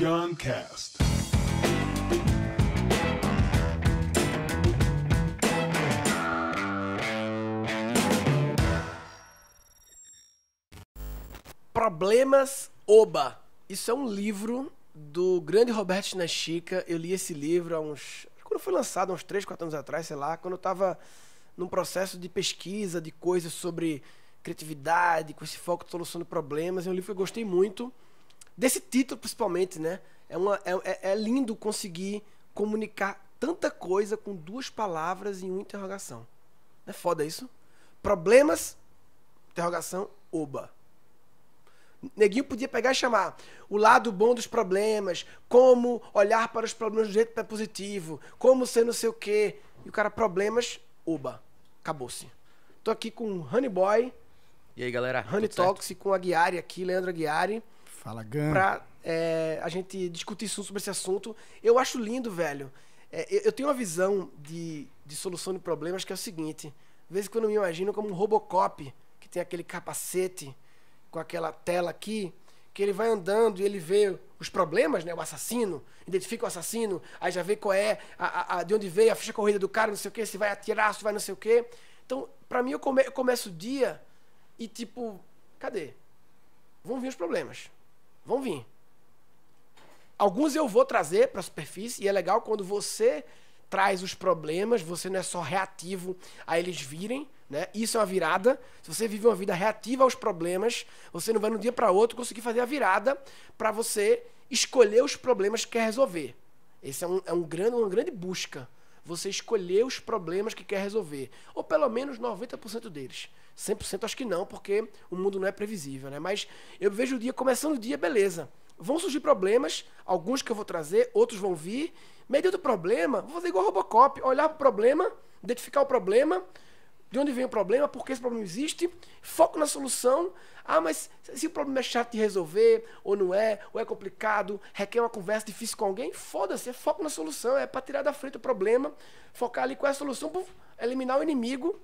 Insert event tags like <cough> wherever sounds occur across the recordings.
Beyond Cast. Problemas Oba. Isso é um livro do grande Roberto Nachica. Eu li esse livro há uns. Quando foi lançado, há uns 3, 4 anos atrás, sei lá, quando eu estava num processo de pesquisa de coisas sobre criatividade, com esse foco de solução de problemas. É um livro que eu gostei muito desse título principalmente, né? É, uma, é, é, é lindo conseguir comunicar tanta coisa com duas palavras e uma interrogação. Não é foda isso? Problemas, interrogação, oba. Neguinho podia pegar e chamar o lado bom dos problemas, como olhar para os problemas do jeito positivo, como ser não sei o quê. E o cara, problemas, oba, acabou-se. Tô aqui com Honey Boy. E aí, galera? Honey Toxic com a Aguiari aqui, Leandro Aguiari. Fala, Gan. Pra é, a gente discutir sobre esse assunto. Eu acho lindo, velho. É, eu tenho uma visão de, de solução de problemas que é o seguinte. De vez em quando eu me imagino como um Robocop, que tem aquele capacete com aquela tela aqui, que ele vai andando e ele vê os problemas, né? O assassino, identifica o assassino, aí já vê qual é, a, a, a de onde veio a ficha corrida do cara, não sei o que, se vai atirar, se vai não sei o que. Então, pra mim, eu, come, eu começo o dia e tipo, cadê? Vão vir os problemas. Vão vir. Alguns eu vou trazer para a superfície e é legal quando você traz os problemas, você não é só reativo a eles virem, né? Isso é uma virada. Se você vive uma vida reativa aos problemas, você não vai de um dia para outro conseguir fazer a virada para você escolher os problemas que quer resolver. Esse é um, é um grande, uma grande busca você escolher os problemas que quer resolver, ou pelo menos 90% deles. 100% acho que não, porque o mundo não é previsível, né? Mas eu vejo o dia começando o dia, beleza. Vão surgir problemas, alguns que eu vou trazer, outros vão vir. Mediante o problema, vou fazer igual Robocop, olhar o problema, identificar o problema, de onde vem o problema, por que esse problema existe, foco na solução. Ah, mas se o problema é chato de resolver, ou não é, ou é complicado, requer uma conversa difícil com alguém, foda-se, é foco na solução, é para tirar da frente o problema, focar ali qual é a solução, puf, eliminar o inimigo.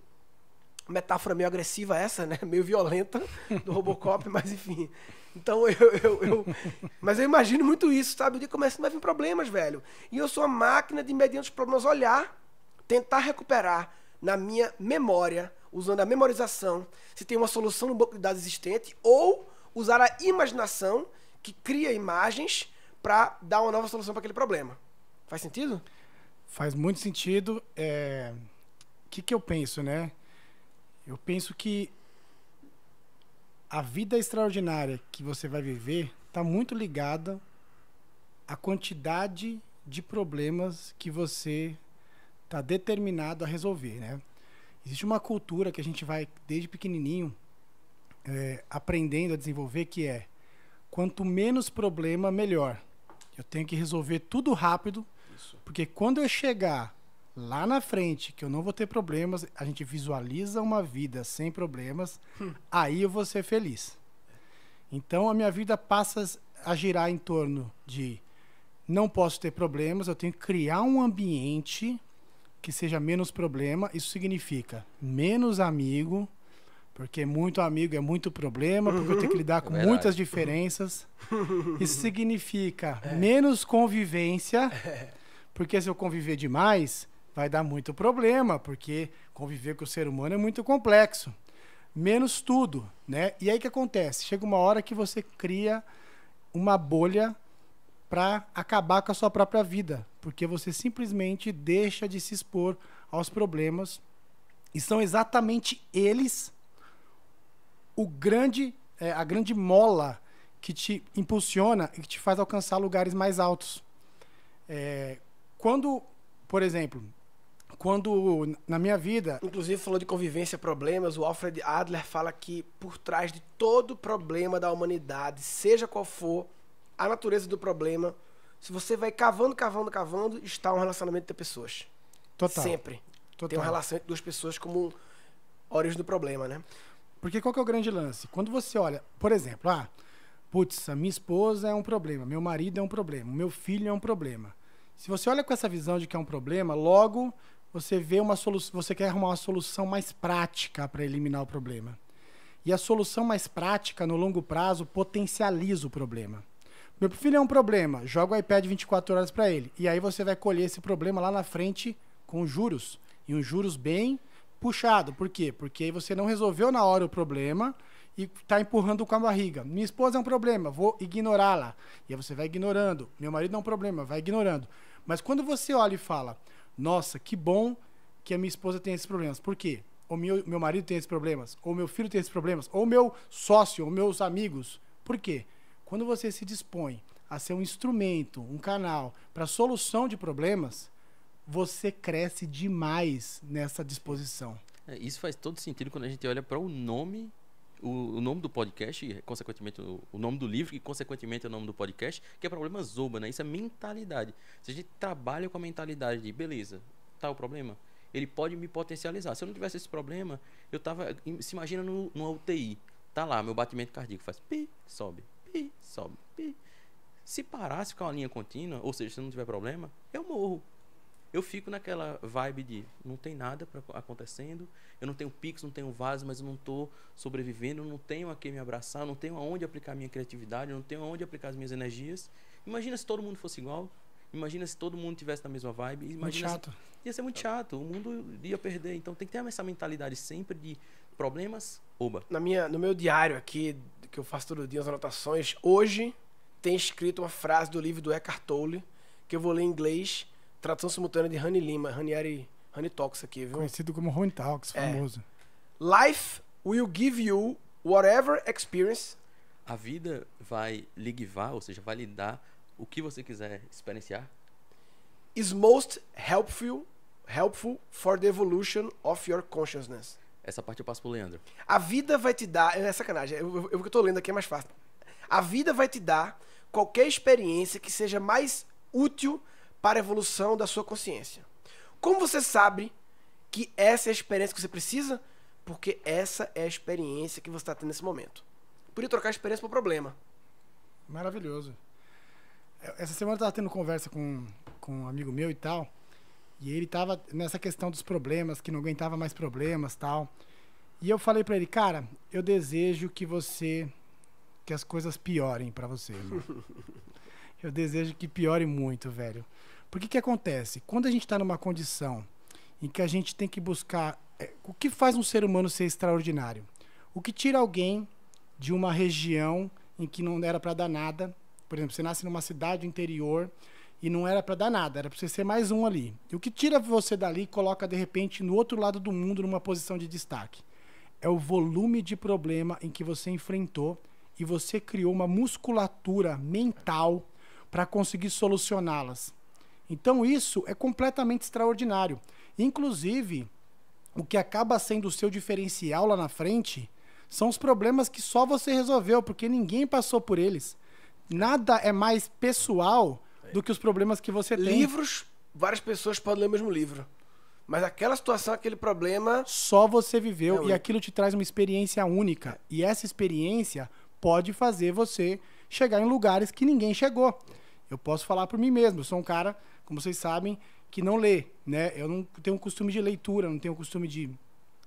Metáfora meio agressiva essa, né? <laughs> Meio violenta do Robocop, <laughs> mas enfim. Então eu, eu, eu, Mas eu imagino muito isso, sabe? O dia começa a vir problemas, velho. E eu sou uma máquina de mediante os problemas, olhar, tentar recuperar na minha memória, usando a memorização, se tem uma solução no banco de dados existente, ou usar a imaginação, que cria imagens, para dar uma nova solução para aquele problema. Faz sentido? Faz muito sentido. O é... que, que eu penso, né? Eu penso que a vida extraordinária que você vai viver está muito ligada à quantidade de problemas que você está determinado a resolver, né? Existe uma cultura que a gente vai desde pequenininho é, aprendendo a desenvolver que é quanto menos problema, melhor. Eu tenho que resolver tudo rápido, Isso. porque quando eu chegar lá na frente, que eu não vou ter problemas, a gente visualiza uma vida sem problemas, hum. aí eu vou ser feliz. Então a minha vida passa a girar em torno de não posso ter problemas, eu tenho que criar um ambiente que seja menos problema. Isso significa menos amigo, porque muito amigo é muito problema, porque eu tenho que uhum. lidar com é muitas uhum. diferenças. <laughs> Isso significa é. menos convivência, <laughs> é. porque se eu conviver demais, vai dar muito problema, porque conviver com o ser humano é muito complexo. Menos tudo, né? E aí que acontece? Chega uma hora que você cria uma bolha para acabar com a sua própria vida, porque você simplesmente deixa de se expor aos problemas e são exatamente eles o grande é, a grande mola que te impulsiona e que te faz alcançar lugares mais altos. É, quando, por exemplo, quando na minha vida, inclusive falou de convivência, problemas, o Alfred Adler fala que por trás de todo problema da humanidade, seja qual for, a natureza do problema, se você vai cavando, cavando, cavando, está um relacionamento entre pessoas. Total. Sempre. Total. Tem uma relação entre duas pessoas como origem do problema, né? Porque qual que é o grande lance? Quando você olha, por exemplo, ah, putz, a minha esposa é um problema, meu marido é um problema, meu filho é um problema. Se você olha com essa visão de que é um problema, logo você vê uma solução, você quer arrumar uma solução mais prática para eliminar o problema. E a solução mais prática no longo prazo potencializa o problema. Meu filho é um problema, joga o iPad 24 horas para ele. E aí você vai colher esse problema lá na frente com juros. E uns juros bem puxado. Por quê? Porque aí você não resolveu na hora o problema e está empurrando com a barriga. Minha esposa é um problema, vou ignorá-la. E aí você vai ignorando. Meu marido é um problema, vai ignorando. Mas quando você olha e fala, nossa, que bom que a minha esposa tem esses problemas. Por quê? Ou meu, meu marido tem esses problemas, ou meu filho tem esses problemas, ou meu sócio, ou meus amigos. Por quê? Quando você se dispõe a ser um instrumento, um canal para solução de problemas, você cresce demais nessa disposição. É, isso faz todo sentido quando a gente olha para o nome, o, o, nome do podcast, e consequentemente o, o, nome do livro, que consequentemente é o nome do podcast, que é problema Zoba, né? Isso é mentalidade. Se a gente trabalha com a mentalidade de, beleza, tá o problema, ele pode me potencializar. Se eu não tivesse esse problema, eu tava, se imagina no, numa UTI, tá lá, meu batimento cardíaco faz pi, sobe, pi, sobe, pi. Se parasse com ficar uma linha contínua, ou seja, se não tiver problema, eu morro. Eu fico naquela vibe de não tem nada pra, acontecendo, eu não tenho pix, não tenho vaso, mas eu não estou sobrevivendo, não tenho a quem me abraçar, não tenho aonde aplicar minha criatividade, não tenho aonde aplicar as minhas energias. Imagina se todo mundo fosse igual, Imagina se todo mundo tivesse na mesma vibe. Imagina muito chato. Se... Ia ser muito chato. O mundo ia perder. Então tem que ter essa mentalidade sempre de problemas, oba. Na minha, no meu diário aqui que eu faço todo dia as anotações, hoje tem escrito uma frase do livro do Eckhart Tolle, que eu vou ler em inglês, tradução simultânea de Rani Lima, Ranieri, Rani Talks aqui, viu? Conhecido como Rani Talks, é. famoso. É. Life will give you whatever experience. A vida vai lhe guivar, ou seja, vai lhe dar o que você quiser experienciar. Is most helpful helpful for the evolution of your consciousness. Essa parte eu passo pro Leandro. A vida vai te dar. É sacanagem, eu, eu, eu tô lendo aqui é mais fácil. A vida vai te dar qualquer experiência que seja mais útil para a evolução da sua consciência. Como você sabe que essa é a experiência que você precisa? Porque essa é a experiência que você está tendo nesse momento. Podia trocar a experiência por problema. Maravilhoso. É, essa semana eu estava tendo conversa com, com um amigo meu e tal. E ele tava nessa questão dos problemas, que não aguentava mais problemas, tal. E eu falei para ele, cara, eu desejo que você que as coisas piorem para você, irmão. <laughs> eu desejo que piore muito, velho. Porque que acontece? Quando a gente tá numa condição em que a gente tem que buscar é, o que faz um ser humano ser extraordinário? O que tira alguém de uma região em que não era para dar nada? Por exemplo, você nasce numa cidade interior, e não era para dar nada, era para você ser mais um ali. E o que tira você dali e coloca de repente no outro lado do mundo numa posição de destaque é o volume de problema em que você enfrentou e você criou uma musculatura mental para conseguir solucioná-las. Então isso é completamente extraordinário. Inclusive, o que acaba sendo o seu diferencial lá na frente são os problemas que só você resolveu, porque ninguém passou por eles. Nada é mais pessoal do que os problemas que você tem. Livros, várias pessoas podem ler o mesmo livro. Mas aquela situação, aquele problema. Só você viveu é e aquilo te traz uma experiência única. E essa experiência pode fazer você chegar em lugares que ninguém chegou. Eu posso falar por mim mesmo. Eu sou um cara, como vocês sabem, que não lê. Né? Eu não tenho costume de leitura, não tenho costume de,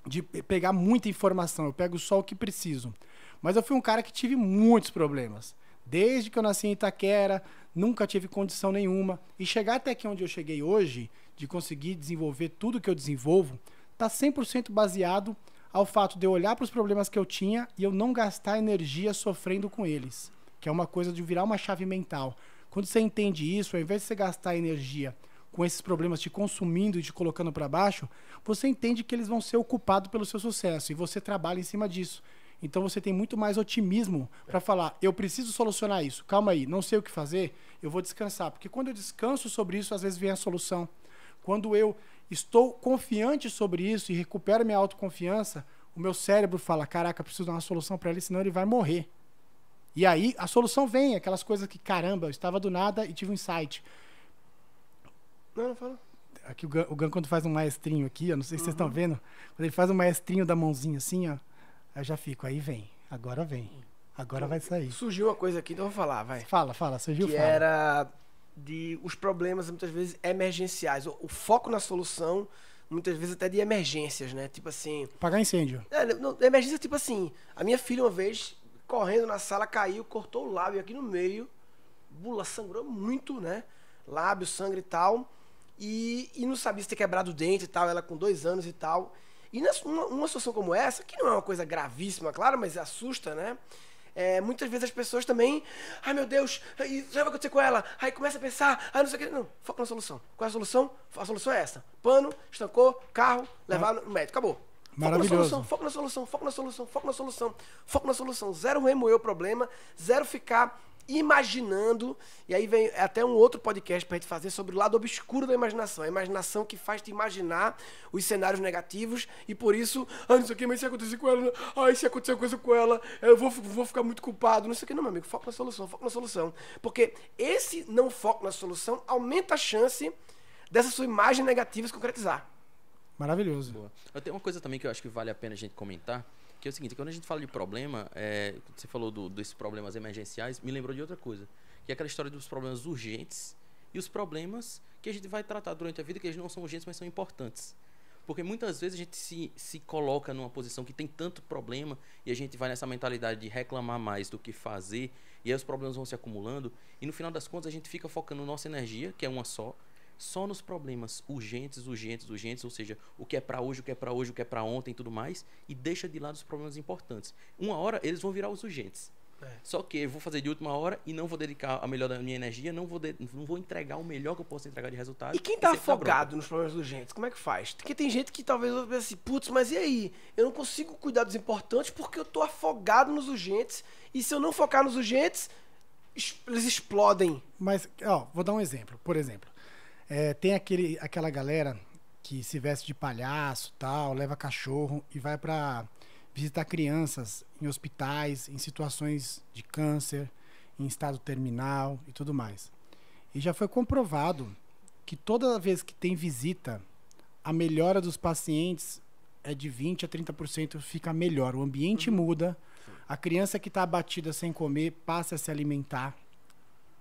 de pegar muita informação. Eu pego só o que preciso. Mas eu fui um cara que tive muitos problemas. Desde que eu nasci em Itaquera, nunca tive condição nenhuma. E chegar até aqui onde eu cheguei hoje, de conseguir desenvolver tudo que eu desenvolvo, está 100% baseado ao fato de eu olhar para os problemas que eu tinha e eu não gastar energia sofrendo com eles, que é uma coisa de virar uma chave mental. Quando você entende isso, ao invés de você gastar energia com esses problemas te consumindo e te colocando para baixo, você entende que eles vão ser ocupados pelo seu sucesso e você trabalha em cima disso. Então você tem muito mais otimismo para falar, eu preciso solucionar isso. Calma aí, não sei o que fazer, eu vou descansar, porque quando eu descanso sobre isso, às vezes vem a solução. Quando eu estou confiante sobre isso e recupero minha autoconfiança, o meu cérebro fala: "Caraca, preciso dar uma solução para ele, senão ele vai morrer". E aí a solução vem, aquelas coisas que caramba, eu estava do nada e tive um insight. Não, não fala. Aqui o Gan, o Gan, quando faz um maestrinho aqui, eu não sei se uhum. vocês estão vendo, quando ele faz um maestrinho da mãozinha assim, ó. Aí eu já fico, aí vem, agora vem. Agora então, vai sair. Surgiu uma coisa aqui, então eu vou falar, vai. Fala, fala, surgiu Que fala. era de os problemas muitas vezes emergenciais, o, o, foco na solução muitas vezes até de emergências, né? Tipo assim, pagar incêndio. É, não, emergência tipo assim, a minha filha uma vez correndo na sala caiu, cortou o lábio aqui no meio, bula sangrou muito, né? Lábio, sangue e tal. E, e não sabia se ter quebrado o dente e tal, ela com dois anos e tal. E numa uma situação como essa, que não é uma coisa gravíssima, claro, mas assusta, né? É, muitas vezes as pessoas também, ai meu Deus, isso vai acontecer com ela, aí começa a pensar, ah não sei o que, não, foca na solução. Qual é a solução? A solução é essa: pano, estancou, carro, levar no médico, acabou. Maravilhoso. na solução, foco na solução, foco na solução, foco na solução, foco na solução. Zero remoer o problema, zero ficar imaginando. E aí vem até um outro podcast para a gente fazer sobre o lado obscuro da imaginação. A imaginação que faz te imaginar os cenários negativos e por isso, ah, não sei o que, mas se acontecer com ela, ah, se acontecer coisa com ela, eu vou, vou ficar muito culpado. Não sei o que, não, meu amigo, foco na solução, foco na solução. Porque esse não foco na solução aumenta a chance dessa sua imagem negativa se concretizar. Maravilhoso. Boa. Eu tenho uma coisa também que eu acho que vale a pena a gente comentar que é o seguinte, quando a gente fala de problema, é, você falou do, desses problemas emergenciais, me lembrou de outra coisa. Que é aquela história dos problemas urgentes e os problemas que a gente vai tratar durante a vida, que eles não são urgentes, mas são importantes. Porque muitas vezes a gente se, se coloca numa posição que tem tanto problema e a gente vai nessa mentalidade de reclamar mais do que fazer, e aí os problemas vão se acumulando, e no final das contas a gente fica focando nossa energia, que é uma só, só nos problemas urgentes, urgentes, urgentes, ou seja, o que é para hoje, o que é para hoje, o que é para ontem e tudo mais, e deixa de lado os problemas importantes. Uma hora eles vão virar os urgentes. É. Só que eu vou fazer de última hora e não vou dedicar a melhor da minha energia, não vou, de, não vou entregar o melhor que eu posso entregar de resultado. E quem tá, tá afogado tá nos problemas urgentes, como é que faz? Porque tem gente que talvez pense assim, putz, mas e aí? Eu não consigo cuidar dos importantes porque eu tô afogado nos urgentes. E se eu não focar nos urgentes, eles explodem. Mas, ó, vou dar um exemplo. Por exemplo, é, tem aquele, aquela galera que se veste de palhaço, tal, leva cachorro e vai para visitar crianças em hospitais, em situações de câncer, em estado terminal e tudo mais. E já foi comprovado que toda vez que tem visita, a melhora dos pacientes é de 20 a 30% fica melhor. O ambiente uhum. muda, a criança que está abatida sem comer passa a se alimentar.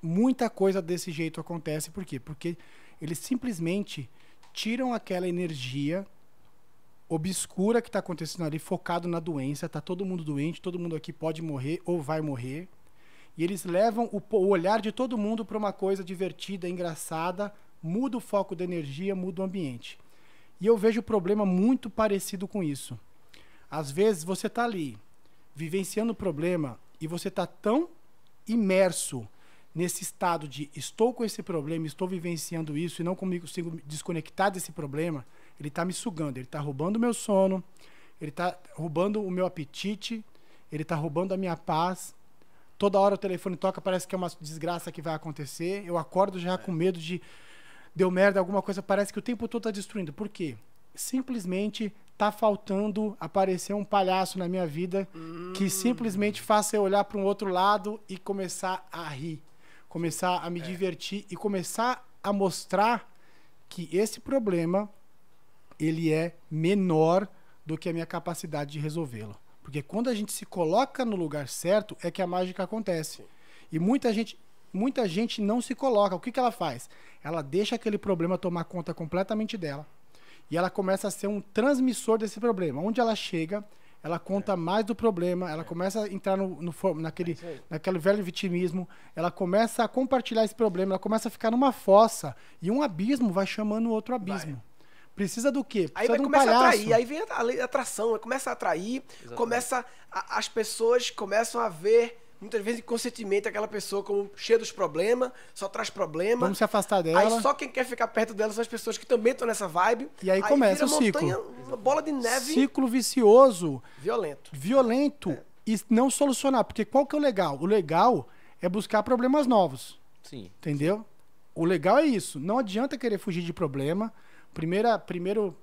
Muita coisa desse jeito acontece, por quê? Porque eles simplesmente tiram aquela energia obscura que está acontecendo ali, focado na doença, está todo mundo doente, todo mundo aqui pode morrer ou vai morrer. E eles levam o, o olhar de todo mundo para uma coisa divertida, engraçada, muda o foco da energia, muda o ambiente. E eu vejo o problema muito parecido com isso. Às vezes você está ali, vivenciando o problema, e você está tão imerso nesse estado de estou com esse problema, estou vivenciando isso e não consigo me desconectar desse problema, ele está me sugando, ele está roubando o meu sono, ele está roubando o meu apetite, ele está roubando a minha paz. Toda hora o telefone toca, parece que é uma desgraça que vai acontecer. Eu acordo já é. com medo de deu merda, alguma coisa, parece que o tempo todo está destruindo. Por quê? Simplesmente está faltando aparecer um palhaço na minha vida hum. que simplesmente faça eu olhar para um outro lado e começar a rir começar a me é. divertir e começar a mostrar que esse problema ele é menor do que a minha capacidade de resolvê-lo. Porque quando a gente se coloca no lugar certo é que a mágica acontece. E muita gente, muita gente não se coloca. O que, que ela faz? Ela deixa aquele problema tomar conta completamente dela. E ela começa a ser um transmissor desse problema. Onde ela chega, ela conta é. mais do problema, ela é. começa a entrar no, no naquele, é naquele velho vitimismo, ela começa a compartilhar esse problema, ela começa a ficar numa fossa e um abismo vai chamando outro abismo. Vai. Precisa do quê? Precisa aí vai um começar palhaço. a atrair, aí vem a lei da atração, começa a atrair, Exatamente. começa a, as pessoas começam a ver muitas vezes consentimento aquela pessoa como cheia dos problemas, só traz problema. Vamos se afastar dela. Aí só quem quer ficar perto dela são as pessoas que também estão nessa vibe. E aí, aí começa o montanha, ciclo. Uma bola de neve. Ciclo vicioso. Violento. Violento é. e não solucionar, porque qual que é o legal? O legal é buscar problemas novos. Sim. Entendeu? O legal é isso. Não adianta querer fugir de problema. Primeira, primeiro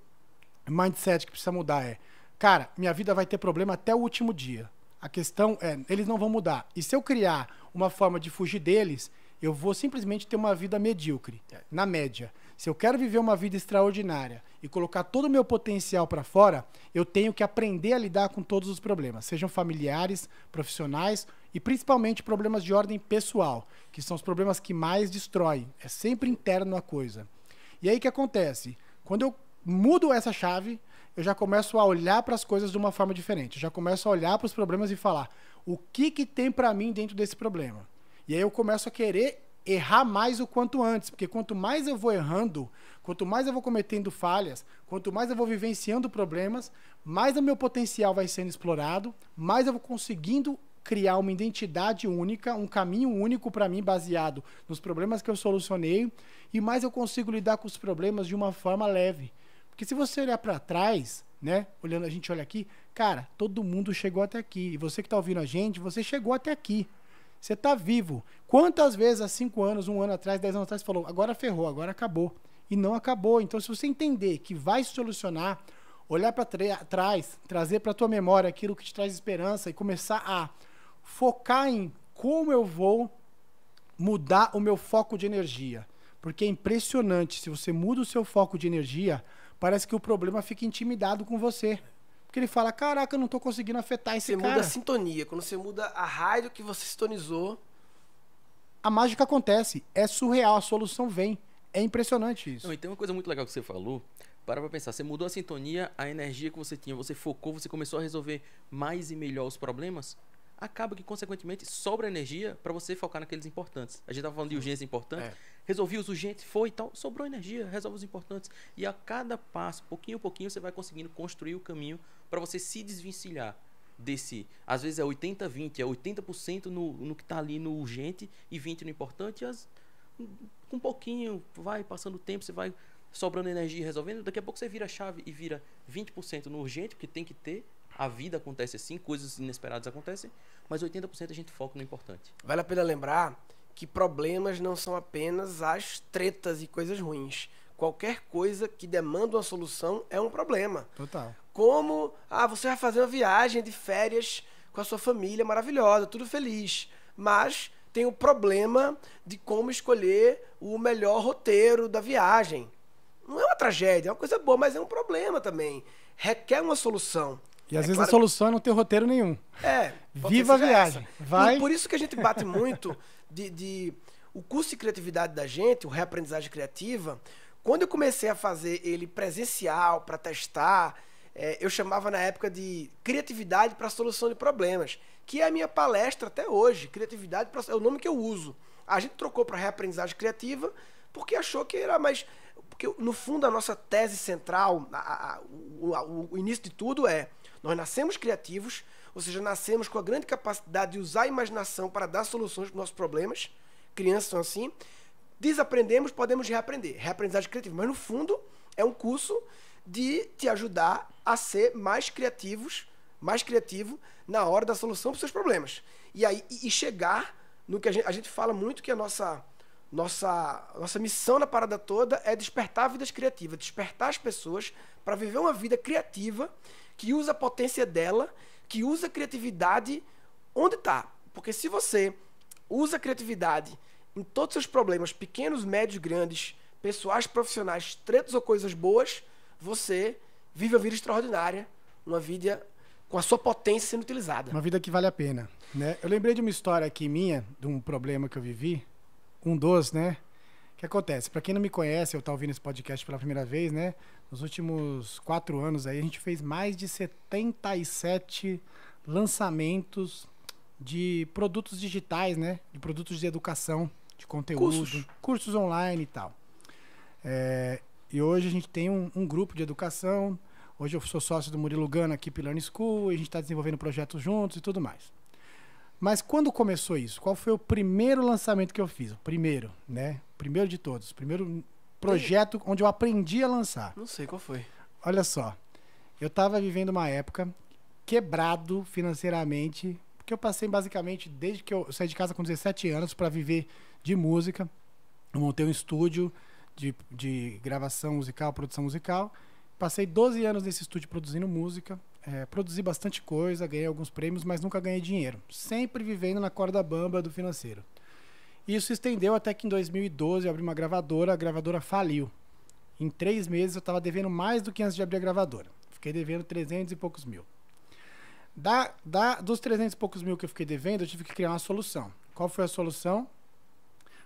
mindset que precisa mudar é, cara, minha vida vai ter problema até o último dia. A questão é, eles não vão mudar. E se eu criar uma forma de fugir deles, eu vou simplesmente ter uma vida medíocre, é. na média. Se eu quero viver uma vida extraordinária e colocar todo o meu potencial para fora, eu tenho que aprender a lidar com todos os problemas, sejam familiares, profissionais e principalmente problemas de ordem pessoal, que são os problemas que mais destroem. É sempre interno a coisa. E aí o que acontece? Quando eu mudo essa chave, eu já começo a olhar para as coisas de uma forma diferente. Eu já começo a olhar para os problemas e falar: o que, que tem para mim dentro desse problema? E aí eu começo a querer errar mais o quanto antes, porque quanto mais eu vou errando, quanto mais eu vou cometendo falhas, quanto mais eu vou vivenciando problemas, mais o meu potencial vai sendo explorado, mais eu vou conseguindo criar uma identidade única, um caminho único para mim baseado nos problemas que eu solucionei, e mais eu consigo lidar com os problemas de uma forma leve porque se você olhar para trás, né? Olhando, a gente olha aqui, cara, todo mundo chegou até aqui. E você que está ouvindo a gente, você chegou até aqui. Você está vivo. Quantas vezes há cinco anos, um ano atrás, dez anos atrás, falou, agora ferrou, agora acabou. E não acabou. Então, se você entender que vai solucionar, olhar para trás, trazer para tua memória aquilo que te traz esperança e começar a focar em como eu vou mudar o meu foco de energia. Porque é impressionante, se você muda o seu foco de energia, parece que o problema fica intimidado com você. Porque ele fala: caraca, eu não tô conseguindo afetar esse você cara. Você muda a sintonia. Quando você muda a rádio que você sintonizou. A mágica acontece. É surreal. A solução vem. É impressionante isso. Não, e tem uma coisa muito legal que você falou. Para pra pensar, você mudou a sintonia, a energia que você tinha, você focou, você começou a resolver mais e melhor os problemas acaba que, consequentemente, sobra energia para você focar naqueles importantes. A gente tava falando de urgência importante. É resolvi os urgentes, foi e tal, sobrou energia, resolve os importantes. E a cada passo, pouquinho a pouquinho, você vai conseguindo construir o caminho para você se desvencilhar desse. Às vezes é 80-20, é 80% no, no que está ali no urgente e 20% no importante. As, com um pouquinho, vai passando o tempo, você vai sobrando energia resolvendo. Daqui a pouco você vira a chave e vira 20% no urgente, porque tem que ter. A vida acontece assim, coisas inesperadas acontecem, mas 80% a gente foca no importante. Vale a pena lembrar que problemas não são apenas as tretas e coisas ruins. Qualquer coisa que demanda uma solução é um problema. Total. Como, ah, você vai fazer uma viagem de férias com a sua família maravilhosa, tudo feliz. Mas tem o problema de como escolher o melhor roteiro da viagem. Não é uma tragédia, é uma coisa boa, mas é um problema também. Requer uma solução. E às é vezes claro... a solução é não ter roteiro nenhum. É. Viva a é viagem. Essa. Vai. E por isso que a gente bate muito <laughs> de, de o curso de criatividade da gente, o reaprendizagem criativa, quando eu comecei a fazer ele presencial para testar, é, eu chamava na época de criatividade para solução de problemas, que é a minha palestra até hoje, criatividade pra, é o nome que eu uso. A gente trocou para reaprendizagem criativa porque achou que era mais porque no fundo a nossa tese central, a, a, o, a, o início de tudo é nós nascemos criativos, ou seja, nascemos com a grande capacidade de usar a imaginação para dar soluções para os nossos problemas. Crianças são assim. Desaprendemos, podemos reaprender. Reaprendizagem criativa. Mas, no fundo, é um curso de te ajudar a ser mais criativos, mais criativo na hora da solução para os seus problemas. E aí e chegar no que a gente, a gente fala muito que a nossa nossa nossa missão na parada toda é despertar vidas criativas, despertar as pessoas para viver uma vida criativa que usa a potência dela que usa criatividade onde está. Porque se você usa criatividade em todos os seus problemas, pequenos, médios, grandes, pessoais, profissionais, tretos ou coisas boas, você vive uma vida extraordinária, uma vida com a sua potência sendo utilizada. Uma vida que vale a pena. Né? Eu lembrei de uma história aqui minha, de um problema que eu vivi, um dos, né? O que acontece? Para quem não me conhece, eu tá ouvindo esse podcast pela primeira vez, né? Nos últimos quatro anos aí, a gente fez mais de 77 lançamentos de produtos digitais, né? De produtos de educação, de conteúdo, cursos, cursos online e tal. É, e hoje a gente tem um, um, grupo de educação. Hoje eu sou sócio do Murilo Gana aqui, Pilar School, e a gente está desenvolvendo projetos juntos e tudo mais. Mas quando começou isso? Qual foi o primeiro lançamento que eu fiz? O primeiro, né? Primeiro de todos. Primeiro projeto onde eu aprendi a lançar. Não sei qual foi. Olha só. Eu estava vivendo uma época quebrado financeiramente, porque eu passei basicamente desde que eu saí de casa com 17 anos para viver de música. Eu montei um estúdio de, de gravação musical, produção musical. Passei 12 anos nesse estúdio produzindo música, é, produzi bastante coisa, ganhei alguns prêmios, mas nunca ganhei dinheiro, sempre vivendo na corda bamba do financeiro. Isso se estendeu até que em 2012 eu abri uma gravadora, a gravadora faliu. Em três meses eu estava devendo mais do que antes de abrir a gravadora. Fiquei devendo 300 e poucos mil. Da, da, dos 300 e poucos mil que eu fiquei devendo, eu tive que criar uma solução. Qual foi a solução?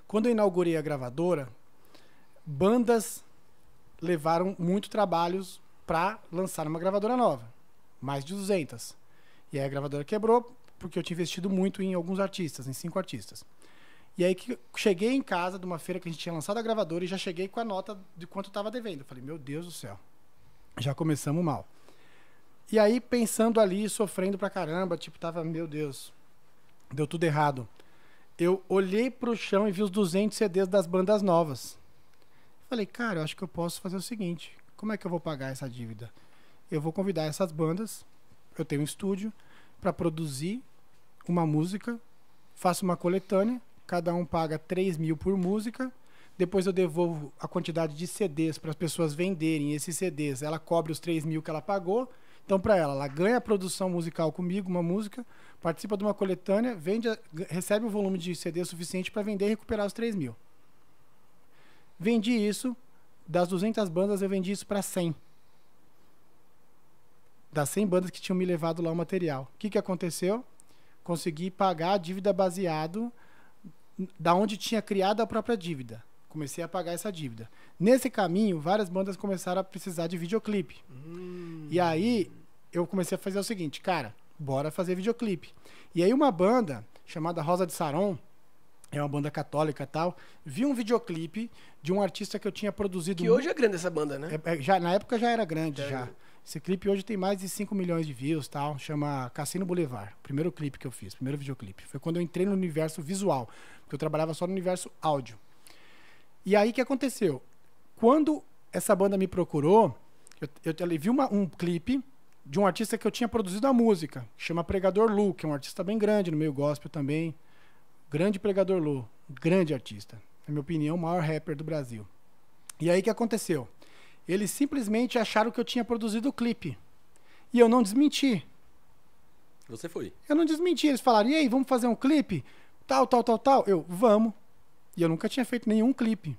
Quando eu inaugurei a gravadora, bandas levaram muito trabalhos para lançar uma gravadora nova mais de 200. E aí a gravadora quebrou, porque eu tinha investido muito em alguns artistas, em cinco artistas. E aí que cheguei em casa de uma feira que a gente tinha lançado a gravadora e já cheguei com a nota de quanto eu estava devendo. Eu falei, meu Deus do céu, já começamos mal. E aí pensando ali, sofrendo pra caramba, tipo, tava, meu Deus, deu tudo errado. Eu olhei pro chão e vi os 200 CDs das bandas novas. Falei, cara, eu acho que eu posso fazer o seguinte: como é que eu vou pagar essa dívida? eu vou convidar essas bandas, eu tenho um estúdio, para produzir uma música, faço uma coletânea, cada um paga 3 mil por música, depois eu devolvo a quantidade de CDs para as pessoas venderem esses CDs, ela cobre os 3 mil que ela pagou, então para ela, ela ganha a produção musical comigo, uma música, participa de uma coletânea, vende, recebe o um volume de CD suficiente para vender e recuperar os 3 mil. Vendi isso, das 200 bandas eu vendi isso para 100 das 100 bandas que tinham me levado lá o material. O que, que aconteceu? Consegui pagar a dívida baseado da onde tinha criado a própria dívida. Comecei a pagar essa dívida. Nesse caminho, várias bandas começaram a precisar de videoclipe. Hum. E aí, eu comecei a fazer o seguinte, cara, bora fazer videoclipe. E aí uma banda chamada Rosa de Saron, é uma banda católica tal, vi um videoclipe de um artista que eu tinha produzido. Que hoje é grande essa banda, né? É, é já, na época já era grande, é. já. Esse clipe hoje tem mais de 5 milhões de views, tal. Chama Cassino Boulevard. Primeiro clipe que eu fiz, primeiro videoclipe. Foi quando eu entrei no universo visual, porque eu trabalhava só no universo áudio. E aí o que aconteceu? Quando essa banda me procurou, eu, eu, eu vi uma, um clipe de um artista que eu tinha produzido a música, que chama Pregador Lu, que é um artista bem grande no meio gospel também. Grande Pregador Lu, grande artista. Na minha opinião, o maior rapper do Brasil. E aí o que aconteceu? Eles simplesmente acharam que eu tinha produzido o clipe. E eu não desmenti. Você foi. Eu não desmenti. Eles falaram, e aí, vamos fazer um clipe? Tal, tal, tal, tal. Eu, vamos. E eu nunca tinha feito nenhum clipe.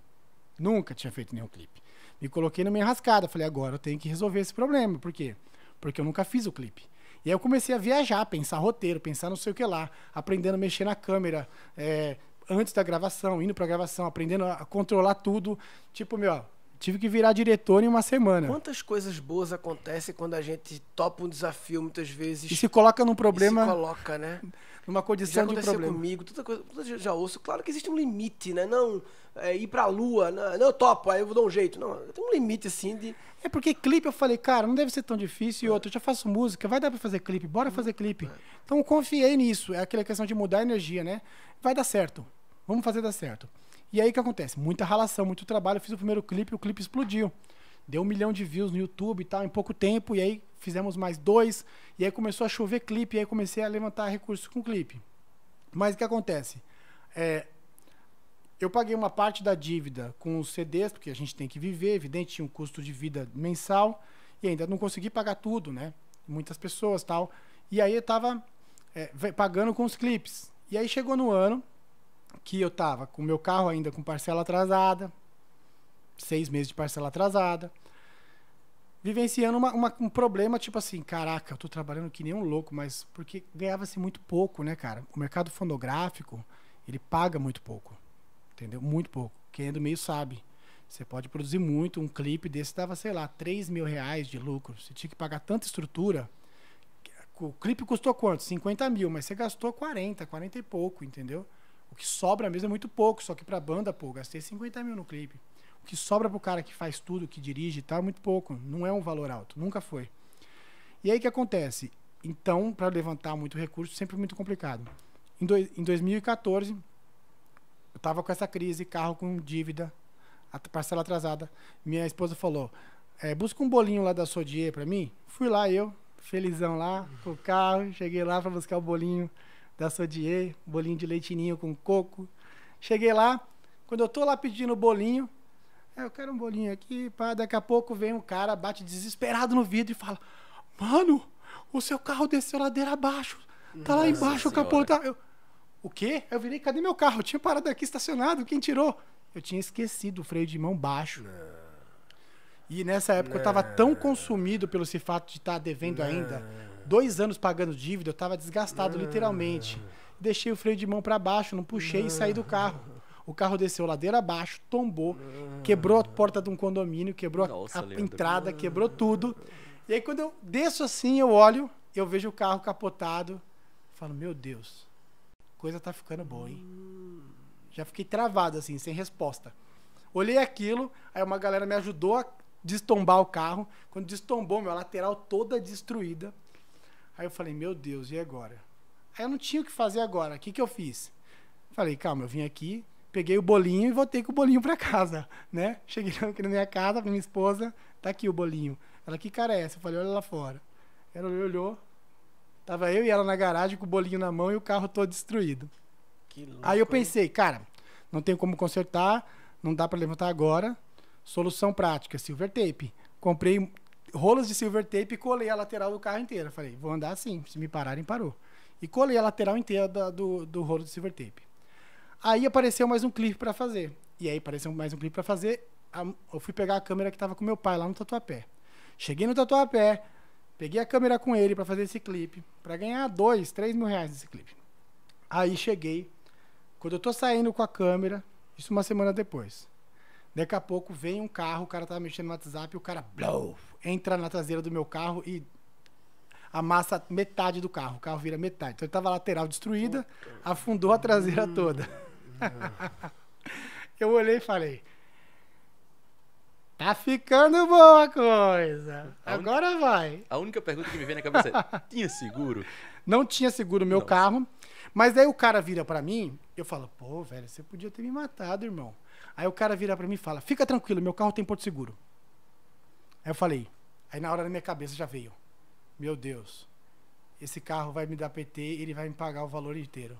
Nunca tinha feito nenhum clipe. Me coloquei numa enrascada. Falei, agora eu tenho que resolver esse problema. Por quê? Porque eu nunca fiz o clipe. E aí eu comecei a viajar, pensar roteiro, pensar não sei o que lá, aprendendo a mexer na câmera, é, antes da gravação, indo pra gravação, aprendendo a controlar tudo. Tipo, meu, Tive que virar diretor em uma semana. Quantas coisas boas acontecem quando a gente topa um desafio muitas vezes. E se coloca num problema. E se coloca, né? Numa condição já aconteceu de problema. comigo, toda coisa, toda já ouço. Claro que existe um limite, né? Não é, ir pra lua, não, não, eu topo, aí eu dar um jeito. Não, tem um limite assim de. É porque clipe eu falei, cara, não deve ser tão difícil. E é. outro, eu já faço música, vai dar pra fazer clipe, bora fazer clipe. É. Então confiei nisso. É aquela questão de mudar a energia, né? Vai dar certo. Vamos fazer dar certo. E aí o que acontece? Muita ralação, muito trabalho. Eu fiz o primeiro clipe, o clipe explodiu. Deu um milhão de views no YouTube e tal, em pouco tempo. E aí fizemos mais dois. E aí começou a chover clipe. E aí comecei a levantar recursos com clipe. Mas o que acontece? É, eu paguei uma parte da dívida com os CDs, porque a gente tem que viver, evidente, tinha um custo de vida mensal, e ainda não consegui pagar tudo, né? Muitas pessoas tal. E aí eu estava é, pagando com os clipes. E aí chegou no ano, que eu estava com meu carro ainda com parcela atrasada, seis meses de parcela atrasada, vivenciando uma, uma, um problema tipo assim, caraca, eu estou trabalhando que nem um louco, mas porque ganhava-se muito pouco, né, cara? O mercado fonográfico, ele paga muito pouco, entendeu? Muito pouco. Quem é do meio sabe. Você pode produzir muito, um clipe desse dava, sei lá, 3 mil reais de lucro. Você tinha que pagar tanta estrutura. O clipe custou quanto? 50 mil, mas você gastou 40, 40 e pouco, entendeu? O que sobra mesmo é muito pouco, só que pra banda, pô, gastei 50 mil no clipe. O que sobra pro cara que faz tudo, que dirige e tá, tal, é muito pouco. Não é um valor alto, nunca foi. E aí o que acontece? Então, para levantar muito recurso, sempre muito complicado. Em, dois, em 2014, eu tava com essa crise, carro com dívida, parcela atrasada. Minha esposa falou: é, busca um bolinho lá da Sodier para mim. Fui lá eu, felizão lá, com o carro, cheguei lá para buscar o bolinho da Sodier, bolinho de leitinho com coco. Cheguei lá, quando eu tô lá pedindo o bolinho, é, eu quero um bolinho aqui, pá, daqui a pouco vem um cara, bate desesperado no vidro e fala: "Mano, o seu carro desceu ladeira abaixo. Tá lá embaixo o capô tá. Eu, o quê? Eu virei, cadê meu carro? Eu tinha parado aqui estacionado, quem tirou? Eu tinha esquecido o freio de mão baixo. Não. E nessa época não. eu estava tão consumido pelo fato de estar tá devendo não. ainda dois anos pagando dívida, eu estava desgastado, ah. literalmente. Deixei o freio de mão para baixo, não puxei e saí do carro. O carro desceu ladeira abaixo, tombou, quebrou a porta de um condomínio, quebrou Nossa, a, entrada, quebrou tudo. E aí, quando eu desço assim, eu olho, eu vejo o carro capotado. Falo, meu Deus, coisa tá ficando boa, hein? Já fiquei travado, assim, sem resposta. Olhei aquilo, aí uma galera me ajudou a destombar o carro. Quando destombou, meu, a lateral toda destruída. Aí eu falei, meu Deus, e agora? Aí eu não tinha o que fazer agora. O que, que eu fiz? Falei, calma, eu vim aqui, peguei o bolinho e voltei com o bolinho para casa, né? Cheguei <laughs> aqui na minha casa, minha esposa, tá aqui o bolinho. Ela, que cara é essa? Eu falei, olha lá fora. Ela olhou, tava eu e ela na garagem com o bolinho na mão e o carro todo destruído. Louco, Aí eu pensei, cara, não tem como consertar, não dá para levantar agora. Solução prática, silver tape. Comprei rolos de silver tape e colei a lateral do carro inteira. Falei, vou andar assim, se me pararem, parou. E colei a lateral inteira da, do, do rolo de silver tape. Aí apareceu mais um clipe para fazer. E aí apareceu mais um clipe para fazer. Eu fui pegar a câmera que tava com meu pai lá no Tatuapé. Cheguei no Tatuapé, peguei a câmera com ele para fazer esse clipe, para ganhar dois, três mil reais nesse clipe. Aí cheguei, quando eu tô saindo com a câmera, isso uma semana depois. Daqui a pouco vem um carro, o cara tava mexendo no WhatsApp e o cara blow, entra na traseira do meu carro e amassa metade do carro. O carro vira metade. Então ele tava lateral destruída, afundou a traseira hum. toda. <laughs> eu olhei e falei. Tá ficando boa a coisa. A Agora vai. A única pergunta que me vem na cabeça é: <laughs> tinha seguro? Não tinha seguro o meu carro. Mas aí o cara vira para mim, eu falo: pô, velho, você podia ter me matado, irmão. Aí o cara vira para mim e fala: fica tranquilo, meu carro tem porto seguro. Aí eu falei, aí na hora na minha cabeça já veio, meu Deus, esse carro vai me dar PT, ele vai me pagar o valor inteiro.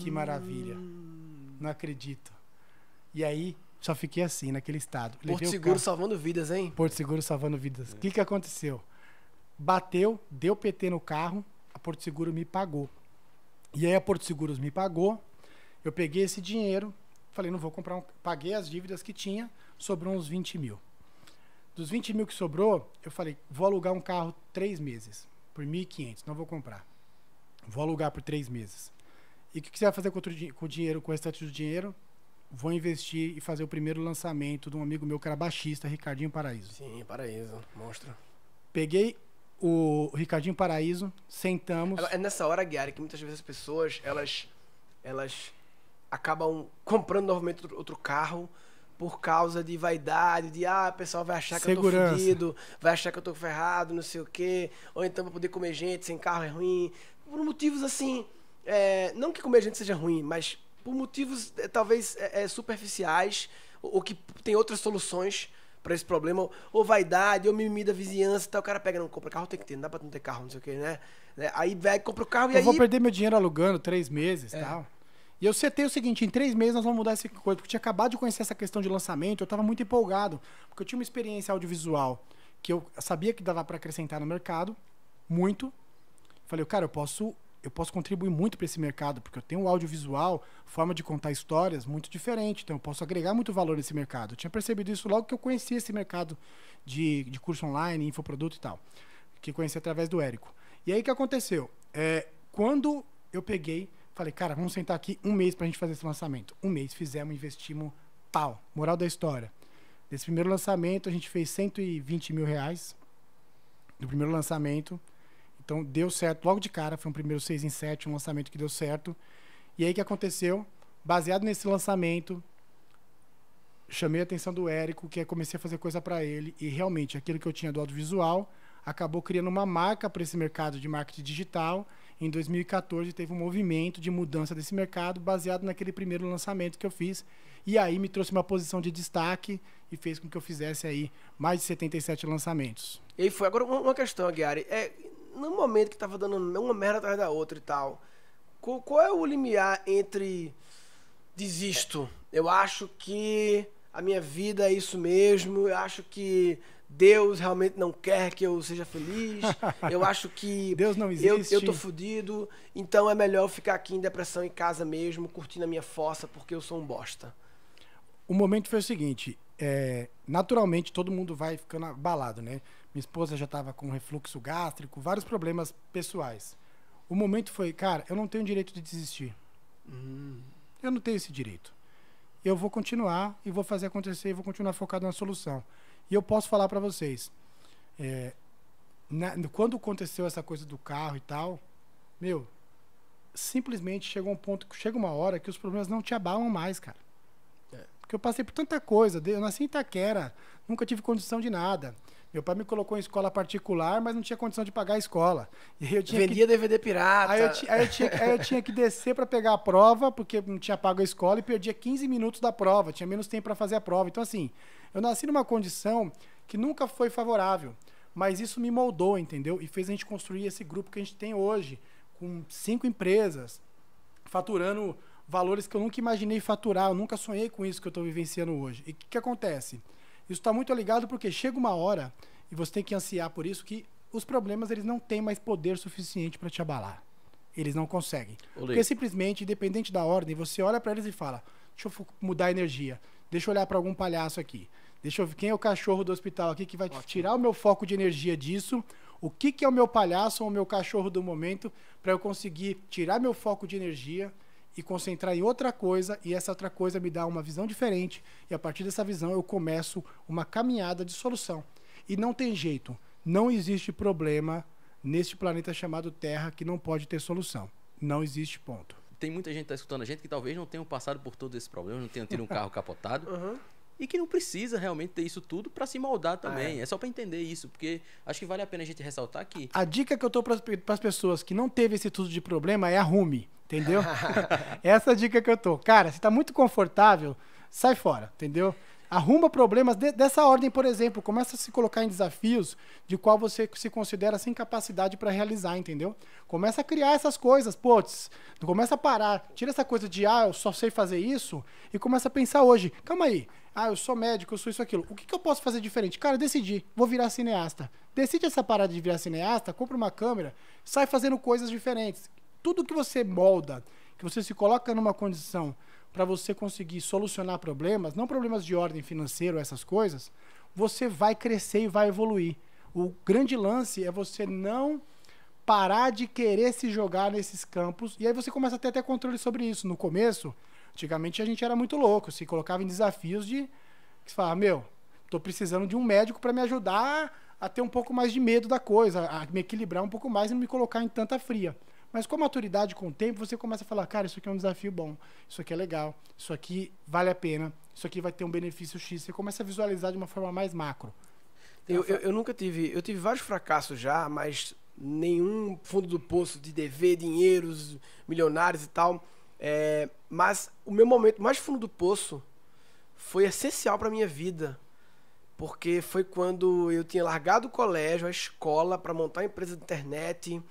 Que maravilha. Hum. Não acredito. E aí, só fiquei assim, naquele estado. Porto Levei Seguro salvando vidas, hein? Porto Seguro salvando vidas. É. O é. que, que aconteceu? Bateu, deu PT no carro, a Porto Seguro me pagou. E aí a Porto Seguros me pagou, eu peguei esse dinheiro, falei, não vou comprar um... Paguei as dívidas que tinha, sobrou uns 20 mil. Dos 20 mil que sobrou, eu falei, vou alugar um carro três meses, por 1.500, não vou comprar. Vou alugar por três meses. E o que, você vai fazer com, outro, com o dinheiro, com o restante do dinheiro? Vou investir e fazer o primeiro lançamento de um amigo meu que era baixista, Ricardinho Paraíso. Sim, Paraíso, mostra. Peguei o Ricardinho Paraíso, sentamos. É nessa hora, Guiari, que muitas vezes as pessoas, elas, elas acabam comprando novamente outro carro por causa de vaidade, de ah, o pessoal vai achar que Segurança. eu tô fudido, vai achar que eu tô ferrado, não sei o quê, ou então pra poder comer gente sem carro é ruim. Por motivos assim, é, não que comer gente seja ruim, mas por motivos é, talvez é, é superficiais, ou, ou, que tem outras soluções para esse problema, ou, ou vaidade, ou mimimi da vizinhança, tal, o cara pega, não compra carro, tem que ter, não dá pra não ter carro, não sei o quê, né? né aí vai, compra o carro e aí. Eu vou perder meu dinheiro alugando três meses e é. tal. E eu setei o seguinte: em três meses nós vamos mudar essa coisa, porque eu tinha acabado de conhecer essa questão de lançamento, eu estava muito empolgado, porque eu tinha uma experiência audiovisual que eu sabia que dava para acrescentar no mercado, muito. Falei, cara, eu posso eu posso contribuir muito para esse mercado, porque eu tenho um audiovisual, forma de contar histórias muito diferente, então eu posso agregar muito valor nesse mercado. Eu tinha percebido isso logo que eu conheci esse mercado de, de curso online, infoproduto e tal, que conheci através do Érico. E aí o que aconteceu? É, quando eu peguei Falei, cara, vamos sentar aqui um mês para a gente fazer esse lançamento. Um mês, fizemos, investimos, pau. Moral da história. Desse primeiro lançamento, a gente fez 120 mil reais. Do primeiro lançamento. Então, deu certo logo de cara. Foi um primeiro 6 em 7, um lançamento que deu certo. E aí, o que aconteceu? Baseado nesse lançamento, chamei a atenção do Érico, que comecei a fazer coisa para ele. E realmente, aquilo que eu tinha do audiovisual acabou criando uma marca para esse mercado de marketing digital. Em 2014 teve um movimento de mudança desse mercado baseado naquele primeiro lançamento que eu fiz. E aí me trouxe uma posição de destaque e fez com que eu fizesse aí mais de 77 lançamentos. E aí foi. Agora uma questão, Guiari. É, no momento que estava dando uma merda atrás da outra e tal, qual, qual é o limiar entre desisto? Eu acho que a minha vida é isso mesmo, eu acho que Deus realmente não quer que eu seja feliz. <laughs> Eu acho que Deus não existe. Eu, eu tô fudido, então é melhor eu ficar aqui em depressão em casa mesmo, curtindo a minha fossa, porque eu sou um bosta. O momento foi o seguinte, é, naturalmente todo mundo vai ficando abalado, né? Minha esposa já estava com refluxo gástrico, vários problemas pessoais. O momento foi, cara, eu não tenho direito de desistir. Hum. Eu não tenho esse direito. Eu vou continuar e vou fazer acontecer e vou continuar focado na solução. E eu posso falar para vocês, é, na, quando aconteceu essa coisa do carro e tal, meu, simplesmente chegou um ponto chega uma hora que os problemas não te abalam mais, cara. É. Porque eu passei por tanta coisa, eu nasci em Itaquera, nunca tive condição de nada. Meu pai me colocou em escola particular, mas não tinha condição de pagar a escola. E eu tinha Vendia que... DVD pirata. Aí eu, ti... aí, eu tinha... aí eu, tinha, que descer para pegar a prova, porque não tinha pago a escola e perdia 15 minutos da prova, tinha menos tempo para fazer a prova. Então, assim, eu nasci numa condição que nunca foi favorável, mas isso me moldou, entendeu? E fez a gente construir esse grupo que a gente tem hoje, com cinco empresas, faturando valores que eu nunca imaginei faturar, eu nunca sonhei com isso que eu estou vivenciando hoje. E o que, que acontece? Isso está muito ligado porque chega uma hora, e você tem que ansiar por isso, que os problemas eles não têm mais poder suficiente para te abalar. Eles não conseguem. Olhei. Porque simplesmente, independente da ordem, você olha para eles e fala: deixa eu mudar a energia. Deixa eu olhar para algum palhaço aqui. Deixa eu ver quem é o cachorro do hospital aqui que vai Ótimo. tirar o meu foco de energia disso. O que, que é o meu palhaço ou o meu cachorro do momento para eu conseguir tirar meu foco de energia e concentrar em outra coisa e essa outra coisa me dá uma visão diferente e a partir dessa visão eu começo uma caminhada de solução. E não tem jeito, não existe problema neste planeta chamado Terra que não pode ter solução. Não existe ponto tem muita gente que está escutando a gente que talvez não tenha passado por todo esse problema, não tenha tido um carro <laughs> capotado. Uhum. E que não precisa realmente ter isso tudo para se moldar ah, também. Ah, é. é. só para entender isso, porque acho que vale a pena a gente ressaltar que. A dica que eu tô para as pessoas que não teve esse tudo de problema é arrume, entendeu? <laughs> Essa é dica que eu tô. Cara, se tá muito confortável, sai fora, entendeu? arruma problemas de, dessa ordem, por exemplo, começa a se colocar em desafios de qual você se considera sem capacidade para realizar, entendeu? Começa a criar essas coisas, putz, começa a parar, tira essa coisa de ah, eu só sei fazer isso e começa a pensar hoje, calma aí, ah, eu sou médico, eu sou isso aquilo. O que, que eu posso fazer diferente? Cara, decidi, vou virar cineasta. Decide essa parada de virar cineasta, compra uma câmera, sai fazendo coisas diferentes. Tudo que você molda, que você se coloca numa condição para você conseguir solucionar problemas, não problemas de ordem financeira, essas coisas, você vai crescer e vai evoluir. O grande lance é você não parar de querer se jogar nesses campos e aí você começa a ter até controle sobre isso. No começo, antigamente a gente era muito louco, se colocava em desafios de que fala, meu, tô precisando de um médico para me ajudar a ter um pouco mais de medo da coisa, a me equilibrar um pouco mais e não me colocar em tanta fria. Mas com a maturidade, com o tempo, você começa a falar, cara, isso aqui é um desafio bom, isso aqui é legal, isso aqui vale a pena, isso aqui vai ter um benefício X. Você começa a visualizar de uma forma mais macro. Eu, eu, eu, nunca tive. Eu tive vários fracassos já, mas nenhum fundo do poço de dever, dinheiros, milionários e tal. É, mas o meu momento mais fundo do poço foi essencial para minha vida. Porque foi quando eu tinha largado o colégio, a escola, para montar a empresa de internet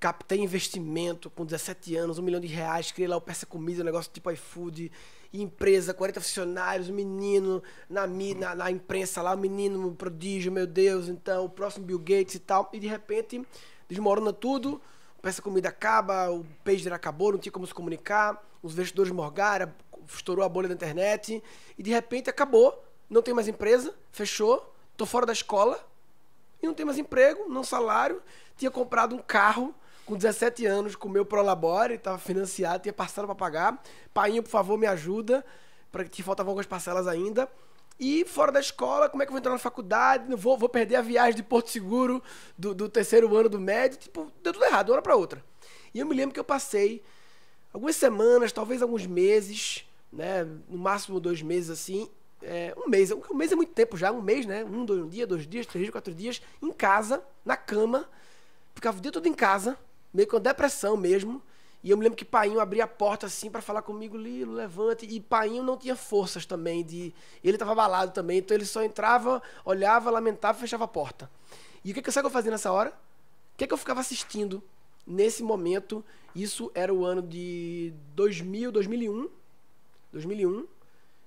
captei investimento com 17 anos, um milhão de reais, criei lá o Peça Comida, um negócio tipo iFood, empresa, 40 funcionários, um menino na, na, na imprensa lá, um menino um prodígio, meu Deus, então, o próximo Bill Gates e tal. E de repente, desmorona tudo, o Peça Comida acaba, o pager acabou, não tinha como se comunicar, os investidores morgaram, estourou a bolha da internet, e de repente acabou, não tem mais empresa, fechou, tô fora da escola, e não tem mais emprego, não salário, tinha comprado um carro, com 17 anos, com o meu Prolabore, estava financiado, tinha parcela para pagar. Painho, por favor, me ajuda, para que faltavam algumas parcelas ainda. E fora da escola, como é que eu vou entrar na faculdade? Não vou, vou perder a viagem de Porto Seguro do, do terceiro ano do médio. Tipo, deu tudo errado, de uma hora para outra. E eu me lembro que eu passei algumas semanas, talvez alguns meses, né? No máximo dois meses assim. É, um mês, um, um mês é muito tempo já, um mês, né? Um, dois, um dia, dois dias, três quatro dias, em casa, na cama. Ficava o dia todo em casa, meio com depressão mesmo. E eu me lembro que Painho abria a porta assim para falar comigo, Lilo, levante. E Painho não tinha forças também de. Ele tava abalado também, então ele só entrava, olhava, lamentava e fechava a porta. E o que, que eu sabe que fazia nessa hora? O que, que eu ficava assistindo nesse momento? Isso era o ano de 2000, 2001. 2001.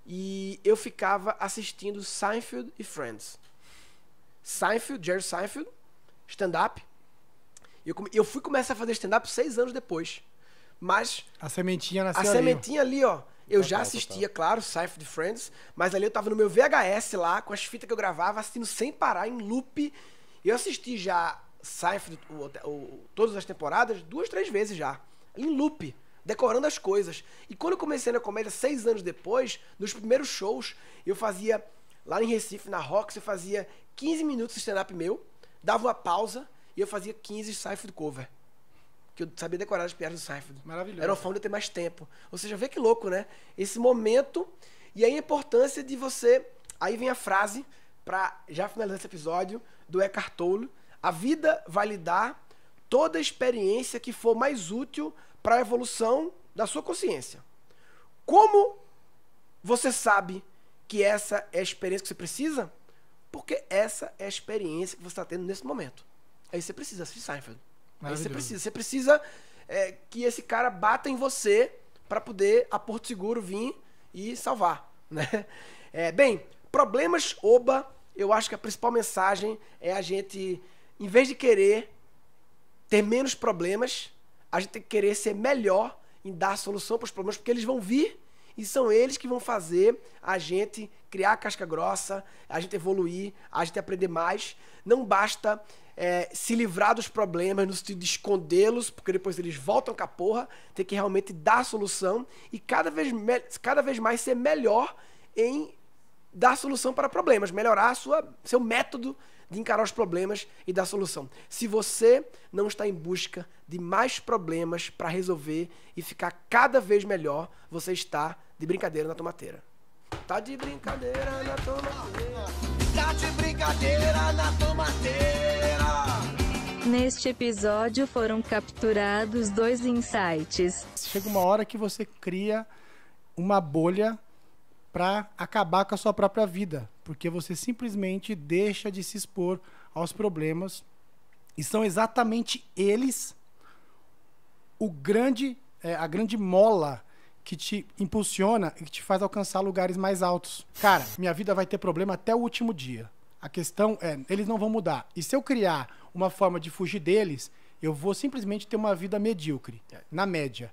E eu ficava assistindo Seinfeld e Friends. Seinfeld, Jerry Seinfeld, stand-up. Eu, eu fui começar a fazer stand-up seis anos depois. Mas. A sementinha nasceu. A ali, sementinha ó. ali, ó. Eu total, já assistia, total. claro, Cypher de Friends, mas ali eu tava no meu VHS lá, com as fitas que eu gravava, assistindo sem parar, em loop. Eu assisti já Cypher, o, o, todas as temporadas, duas, três vezes já. Em loop, decorando as coisas. E quando eu comecei na comédia, seis anos depois, nos primeiros shows, eu fazia, lá em Recife, na Rox, eu fazia 15 minutos de stand-up meu, dava uma pausa, e eu fazia 15 Seinfeld cover. Que eu sabia decorar as piadas do Seinfeld. Maravilhoso. Era o fã de eu ter mais tempo. Ou seja, vê que louco, né? Esse momento e a importância de você... Aí vem a frase, para já finalizar esse episódio, do Eckhart Tolle. A vida vai lhe dar toda a experiência que for mais útil para a evolução da sua consciência. Como você sabe que essa é a experiência que você precisa? Porque essa é a experiência que você está tendo nesse momento. Aí você precisa assistir Seinfeld. Aí você precisa, você precisa é, que esse cara bata em você para poder a Porto Seguro vir e salvar, <laughs> né? É, bem, problemas oba, eu acho que a principal mensagem é a gente, em vez de querer ter menos problemas, a gente tem que querer ser melhor em dar solução para os problemas, porque eles vão vir e são eles que vão fazer a gente criar a casca grossa, a gente evoluir, a gente aprender mais. Não basta é, se livrar dos problemas no sentido de escondê-los, porque depois eles voltam com a porra. Tem que realmente dar a solução e cada vez, cada vez mais ser melhor em dar solução para problemas, melhorar sua, seu método de encarar os problemas e da solução. Se você não está em busca de mais problemas para resolver e ficar cada vez melhor, você está de brincadeira na tomateira. Tá de brincadeira na tomateira. Tá de brincadeira na tomateira. Neste episódio foram capturados dois insights. Chega uma hora que você cria uma bolha para acabar com a sua própria vida porque você simplesmente deixa de se expor aos problemas. E são exatamente eles o grande, é, a grande mola que te impulsiona e que te faz alcançar lugares mais altos. Cara, minha vida vai ter problema até o último dia. A questão é, eles não vão mudar. E se eu criar uma forma de fugir deles, eu vou simplesmente ter uma vida medíocre, é. na média.